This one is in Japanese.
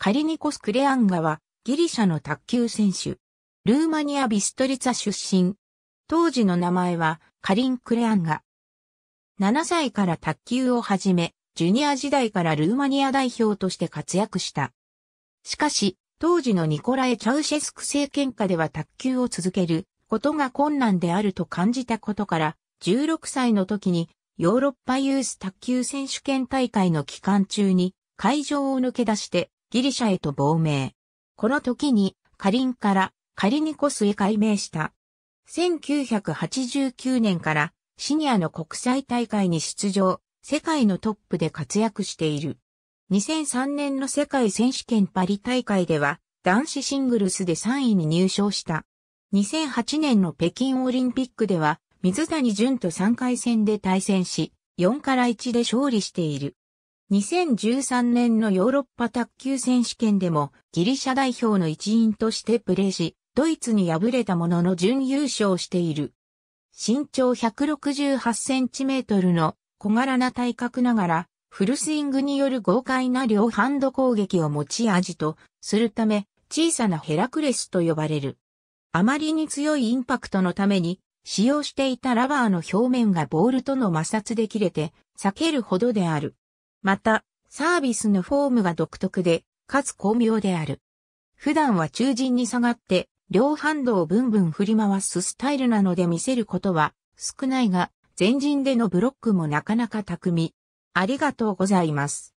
カリニコス・クレアンガはギリシャの卓球選手。ルーマニア・ビストリツァ出身。当時の名前はカリン・クレアンガ。7歳から卓球を始め、ジュニア時代からルーマニア代表として活躍した。しかし、当時のニコラエ・チャウシェスク政権下では卓球を続けることが困難であると感じたことから、16歳の時にヨーロッパユース卓球選手権大会の期間中に会場を抜け出してギリシャへと亡命。この時に、カリンからカリニコスへ改名した。1989年からシニアの国際大会に出場、世界のトップで活躍している。2003年の世界選手権パリ大会では男子シングルスで3位に入賞した。2008年の北京オリンピックでは水谷隼と3回戦で対戦し、4から1で勝利している。2013年のヨーロッパ卓球選手権でもギリシャ代表の一員としてプレーし、ドイツに敗れたものの準優勝している。身長168センチメートルの小柄な体格ながら、フルスイングによる豪快な両ハンド攻撃を持ち味とするため、小さなヘラクレスと呼ばれる。あまりに強いインパクトのために、使用していたラバーの表面がボールとの摩擦で切れて、裂けるほどである。また、サービスのフォームが独特で、かつ巧妙である。普段は中陣に下がって、両ハンドをブンブン振り回すスタイルなので見せることは少ないが、前陣でのブロックもなかなか巧み。ありがとうございます。